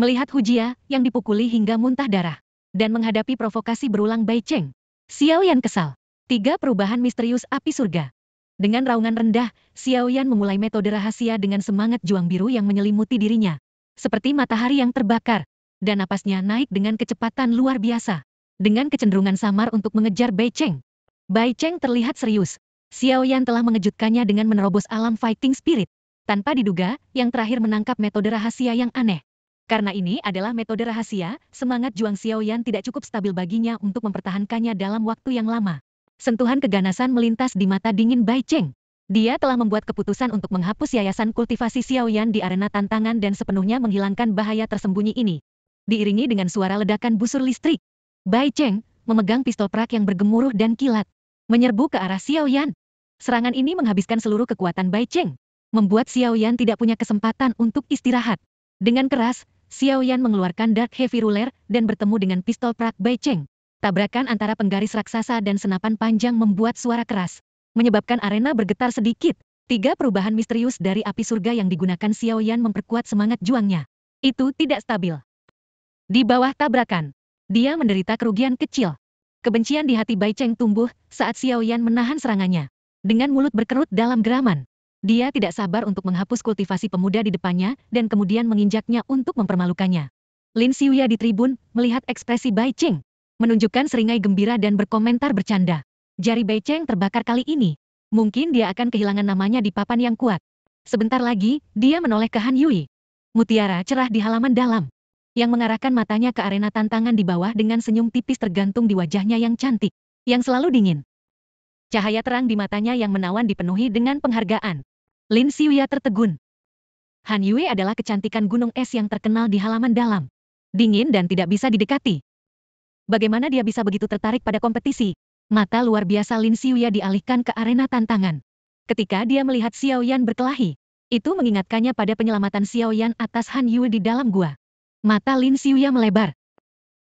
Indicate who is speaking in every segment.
Speaker 1: Melihat Hujia, yang dipukuli hingga muntah darah. Dan menghadapi provokasi berulang Bai Cheng. Xiao Yan kesal. Tiga perubahan misterius api surga. Dengan raungan rendah, Xiao Yan memulai metode rahasia dengan semangat juang biru yang menyelimuti dirinya. Seperti matahari yang terbakar. Dan napasnya naik dengan kecepatan luar biasa. Dengan kecenderungan samar untuk mengejar Bai Cheng. Bai Cheng terlihat serius. Xiao Yan telah mengejutkannya dengan menerobos alam fighting spirit. Tanpa diduga, yang terakhir menangkap metode rahasia yang aneh. Karena ini adalah metode rahasia, semangat Juang Xiaoyan tidak cukup stabil baginya untuk mempertahankannya dalam waktu yang lama. Sentuhan keganasan melintas di mata dingin Bai Cheng. Dia telah membuat keputusan untuk menghapus yayasan kultivasi Xiaoyan di arena tantangan dan sepenuhnya menghilangkan bahaya tersembunyi ini. Diiringi dengan suara ledakan busur listrik. Bai Cheng memegang pistol perak yang bergemuruh dan kilat. Menyerbu ke arah Xiaoyan. Serangan ini menghabiskan seluruh kekuatan Bai Cheng. Membuat Xiaoyan tidak punya kesempatan untuk istirahat. Dengan keras, Xiao Yan mengeluarkan Dark Heavy Ruler dan bertemu dengan pistol Prak Bai Cheng. Tabrakan antara penggaris raksasa dan senapan panjang membuat suara keras. Menyebabkan arena bergetar sedikit. Tiga perubahan misterius dari api surga yang digunakan Xiao Yan memperkuat semangat juangnya. Itu tidak stabil. Di bawah tabrakan, dia menderita kerugian kecil. Kebencian di hati Bai Cheng tumbuh saat Xiao Yan menahan serangannya. Dengan mulut berkerut dalam geraman, dia tidak sabar untuk menghapus kultivasi pemuda di depannya, dan kemudian menginjaknya untuk mempermalukannya. Lin Xiuya di tribun, melihat ekspresi Bai Cheng. Menunjukkan seringai gembira dan berkomentar bercanda. Jari Bai Cheng terbakar kali ini. Mungkin dia akan kehilangan namanya di papan yang kuat. Sebentar lagi, dia menoleh ke Han Yui. Mutiara cerah di halaman dalam. Yang mengarahkan matanya ke arena tantangan di bawah dengan senyum tipis tergantung di wajahnya yang cantik. Yang selalu dingin. Cahaya terang di matanya yang menawan dipenuhi dengan penghargaan. Lin Xiuya tertegun. Han Yue adalah kecantikan gunung es yang terkenal di halaman dalam. Dingin dan tidak bisa didekati. Bagaimana dia bisa begitu tertarik pada kompetisi? Mata luar biasa Lin Xiuya dialihkan ke arena tantangan. Ketika dia melihat Xiao Yan berkelahi, itu mengingatkannya pada penyelamatan Xiao Yan atas Han Yue di dalam gua. Mata Lin Xiuya melebar.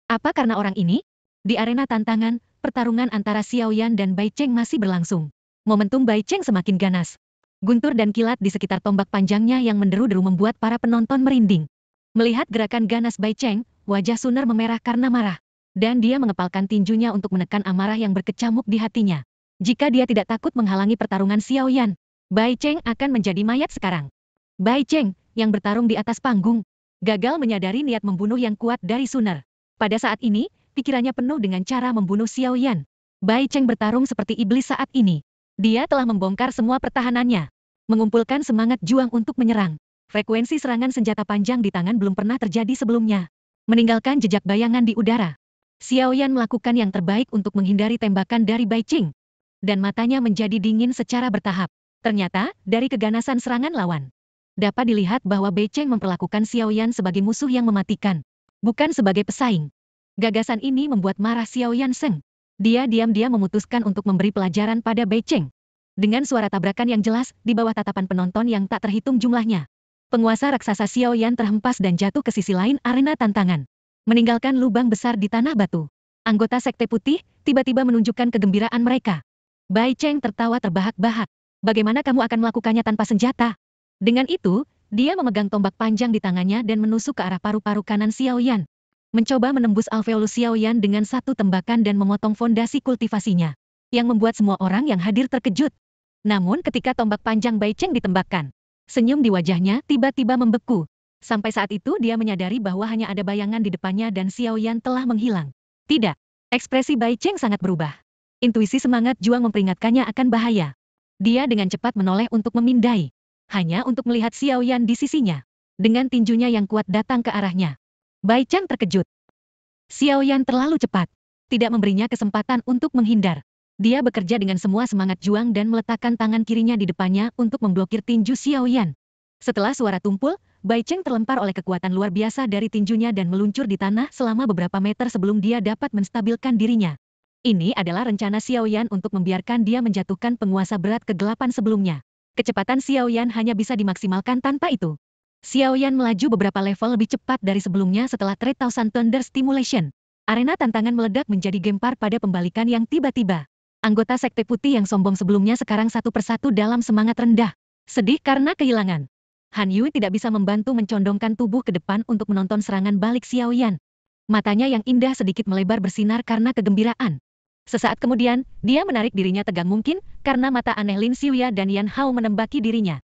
Speaker 1: Apa karena orang ini? Di arena tantangan, pertarungan antara Xiao Yan dan Bai Cheng masih berlangsung. Momentum Bai Cheng semakin ganas. Guntur dan kilat di sekitar tombak panjangnya yang menderu-deru membuat para penonton merinding. Melihat gerakan ganas Bai Cheng, wajah Suner memerah karena marah. Dan dia mengepalkan tinjunya untuk menekan amarah yang berkecamuk di hatinya. Jika dia tidak takut menghalangi pertarungan Xiao Yan, Bai Cheng akan menjadi mayat sekarang. Bai Cheng, yang bertarung di atas panggung, gagal menyadari niat membunuh yang kuat dari Suner. Pada saat ini, pikirannya penuh dengan cara membunuh Xiao Yan. Bai Cheng bertarung seperti iblis saat ini. Dia telah membongkar semua pertahanannya. Mengumpulkan semangat juang untuk menyerang. Frekuensi serangan senjata panjang di tangan belum pernah terjadi sebelumnya. Meninggalkan jejak bayangan di udara. Xiao Yan melakukan yang terbaik untuk menghindari tembakan dari Bai Qing. Dan matanya menjadi dingin secara bertahap. Ternyata, dari keganasan serangan lawan, dapat dilihat bahwa Bei Cheng memperlakukan Yan sebagai musuh yang mematikan, bukan sebagai pesaing. Gagasan ini membuat marah Xiaoyan Seng. Dia diam-diam memutuskan untuk memberi pelajaran pada Bei Cheng. Dengan suara tabrakan yang jelas, di bawah tatapan penonton yang tak terhitung jumlahnya. Penguasa raksasa Xiao Yan terhempas dan jatuh ke sisi lain arena tantangan. Meninggalkan lubang besar di tanah batu. Anggota Sekte Putih, tiba-tiba menunjukkan kegembiraan mereka. Bai Cheng tertawa terbahak-bahak. Bagaimana kamu akan melakukannya tanpa senjata? Dengan itu, dia memegang tombak panjang di tangannya dan menusuk ke arah paru-paru kanan Xiao Yan mencoba menembus alveolus Xiaoyan dengan satu tembakan dan memotong fondasi kultivasinya, yang membuat semua orang yang hadir terkejut. Namun ketika tombak panjang Bai Cheng ditembakkan, senyum di wajahnya tiba-tiba membeku. Sampai saat itu dia menyadari bahwa hanya ada bayangan di depannya dan Xiaoyan telah menghilang. Tidak, ekspresi Bai Cheng sangat berubah. Intuisi semangat Juang memperingatkannya akan bahaya. Dia dengan cepat menoleh untuk memindai. Hanya untuk melihat Xiaoyan di sisinya. Dengan tinjunya yang kuat datang ke arahnya. Bai Chang terkejut. Xiao Yan terlalu cepat. Tidak memberinya kesempatan untuk menghindar. Dia bekerja dengan semua semangat juang dan meletakkan tangan kirinya di depannya untuk memblokir tinju Xiao Yan. Setelah suara tumpul, Bai Cheng terlempar oleh kekuatan luar biasa dari tinjunya dan meluncur di tanah selama beberapa meter sebelum dia dapat menstabilkan dirinya. Ini adalah rencana Xiao Yan untuk membiarkan dia menjatuhkan penguasa berat kegelapan sebelumnya. Kecepatan Xiao Yan hanya bisa dimaksimalkan tanpa itu. Xiaoyan melaju beberapa level lebih cepat dari sebelumnya setelah 3000 Thunder Stimulation. Arena tantangan meledak menjadi gempar pada pembalikan yang tiba-tiba. Anggota Sekte Putih yang sombong sebelumnya sekarang satu persatu dalam semangat rendah. Sedih karena kehilangan. Han Yu tidak bisa membantu mencondongkan tubuh ke depan untuk menonton serangan balik Xiaoyan. Matanya yang indah sedikit melebar bersinar karena kegembiraan. Sesaat kemudian, dia menarik dirinya tegang mungkin, karena mata aneh Lin Xiuya dan Yan Hao menembaki dirinya.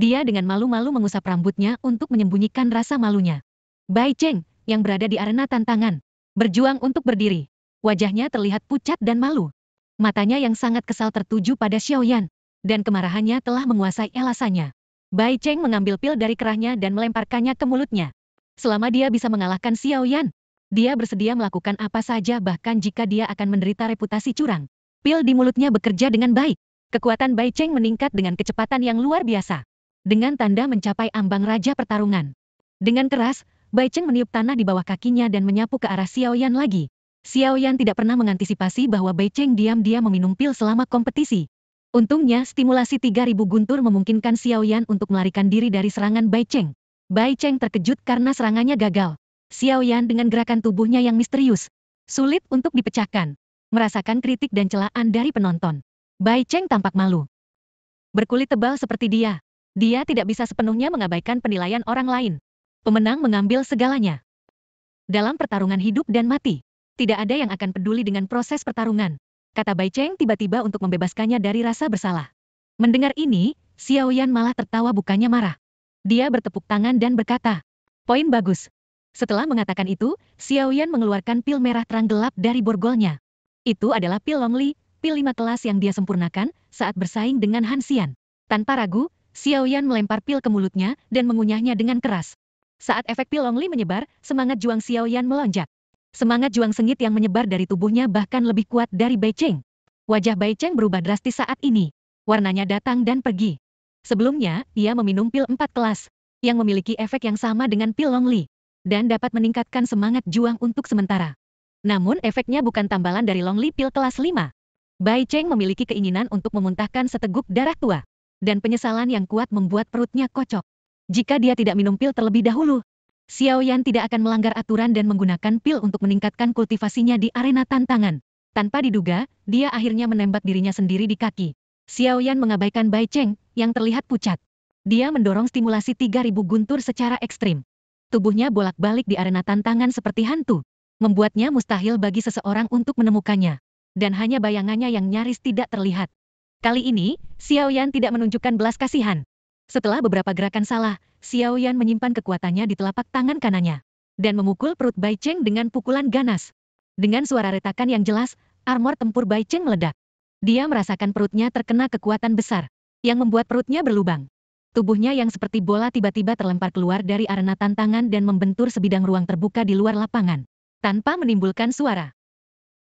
Speaker 1: Dia dengan malu-malu mengusap rambutnya untuk menyembunyikan rasa malunya. Bai Cheng, yang berada di arena tantangan, berjuang untuk berdiri. Wajahnya terlihat pucat dan malu. Matanya yang sangat kesal tertuju pada Xiao Yan, dan kemarahannya telah menguasai elasannya. Bai Cheng mengambil pil dari kerahnya dan melemparkannya ke mulutnya. Selama dia bisa mengalahkan Xiao Yan, dia bersedia melakukan apa saja bahkan jika dia akan menderita reputasi curang. Pil di mulutnya bekerja dengan baik. Kekuatan Bai Cheng meningkat dengan kecepatan yang luar biasa dengan tanda mencapai ambang raja pertarungan. Dengan keras, Bai Cheng meniup tanah di bawah kakinya dan menyapu ke arah Xiao Yan lagi. Xiao Yan tidak pernah mengantisipasi bahwa Bai Cheng diam-diam meminum pil selama kompetisi. Untungnya stimulasi 3000 guntur memungkinkan Xiao Yan untuk melarikan diri dari serangan Bai Cheng. Bai Cheng terkejut karena serangannya gagal. Xiao Yan dengan gerakan tubuhnya yang misterius. Sulit untuk dipecahkan. Merasakan kritik dan celaan dari penonton. Bai Cheng tampak malu. Berkulit tebal seperti dia, dia tidak bisa sepenuhnya mengabaikan penilaian orang lain. Pemenang mengambil segalanya. Dalam pertarungan hidup dan mati, tidak ada yang akan peduli dengan proses pertarungan. Kata Bai Cheng tiba-tiba untuk membebaskannya dari rasa bersalah. Mendengar ini, Xiao Yan malah tertawa bukannya marah. Dia bertepuk tangan dan berkata, Poin bagus. Setelah mengatakan itu, Xiao Yan mengeluarkan pil merah terang gelap dari borgolnya. Itu adalah pil Longli, pil lima kelas yang dia sempurnakan saat bersaing dengan Hansian. Tanpa ragu, Xiao Yan melempar pil ke mulutnya dan mengunyahnya dengan keras. Saat efek pil Longli menyebar, semangat Juang Xiao Yan melonjak. Semangat Juang Sengit yang menyebar dari tubuhnya bahkan lebih kuat dari Bai Cheng. Wajah Bai Cheng berubah drastis saat ini. Warnanya datang dan pergi. Sebelumnya, ia meminum pil empat kelas, yang memiliki efek yang sama dengan pil Longli, dan dapat meningkatkan semangat Juang untuk sementara. Namun efeknya bukan tambalan dari Longli pil kelas lima. Bai Cheng memiliki keinginan untuk memuntahkan seteguk darah tua dan penyesalan yang kuat membuat perutnya kocok. Jika dia tidak minum pil terlebih dahulu, Xiao Yan tidak akan melanggar aturan dan menggunakan pil untuk meningkatkan kultivasinya di arena tantangan. Tanpa diduga, dia akhirnya menembak dirinya sendiri di kaki. Xiao Yan mengabaikan Bai Cheng, yang terlihat pucat. Dia mendorong stimulasi 3000 guntur secara ekstrim. Tubuhnya bolak-balik di arena tantangan seperti hantu. Membuatnya mustahil bagi seseorang untuk menemukannya. Dan hanya bayangannya yang nyaris tidak terlihat. Kali ini, Xiao Yan tidak menunjukkan belas kasihan. Setelah beberapa gerakan salah, Xiao Yan menyimpan kekuatannya di telapak tangan kanannya. Dan memukul perut Bai Cheng dengan pukulan ganas. Dengan suara retakan yang jelas, armor tempur Bai Cheng meledak. Dia merasakan perutnya terkena kekuatan besar, yang membuat perutnya berlubang. Tubuhnya yang seperti bola tiba-tiba terlempar keluar dari arena tantangan dan membentur sebidang ruang terbuka di luar lapangan. Tanpa menimbulkan suara.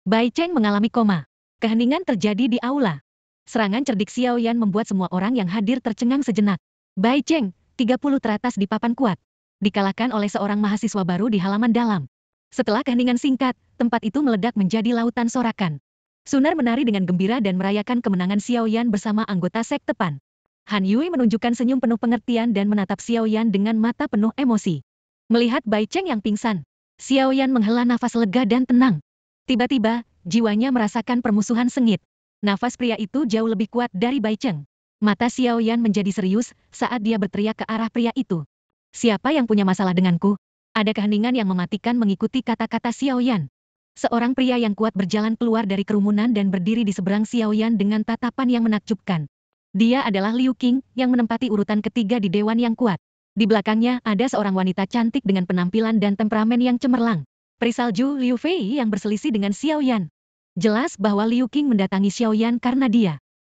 Speaker 1: Bai Cheng mengalami koma. Keheningan terjadi di aula. Serangan cerdik Xiao Yan membuat semua orang yang hadir tercengang sejenak. Bai Cheng, 30 teratas di papan kuat. Dikalahkan oleh seorang mahasiswa baru di halaman dalam. Setelah keheningan singkat, tempat itu meledak menjadi lautan sorakan. Sunar menari dengan gembira dan merayakan kemenangan Xiao Yan bersama anggota sekte Pan. Han Yui menunjukkan senyum penuh pengertian dan menatap Xiao Yan dengan mata penuh emosi. Melihat Bai Cheng yang pingsan, Xiao Yan menghela nafas lega dan tenang. Tiba-tiba, jiwanya merasakan permusuhan sengit. Nafas pria itu jauh lebih kuat dari Bai Cheng. Mata Xiao Yan menjadi serius saat dia berteriak ke arah pria itu. Siapa yang punya masalah denganku? Ada keheningan yang mematikan mengikuti kata-kata Xiao Yan. Seorang pria yang kuat berjalan keluar dari kerumunan dan berdiri di seberang Xiao Yan dengan tatapan yang menakjubkan. Dia adalah Liu Qing yang menempati urutan ketiga di Dewan yang kuat. Di belakangnya ada seorang wanita cantik dengan penampilan dan temperamen yang cemerlang. Perisalju Liu Fei yang berselisih dengan Xiao Yan. Jelas bahwa Liu Qing mendatangi Xiaoyan karena dia.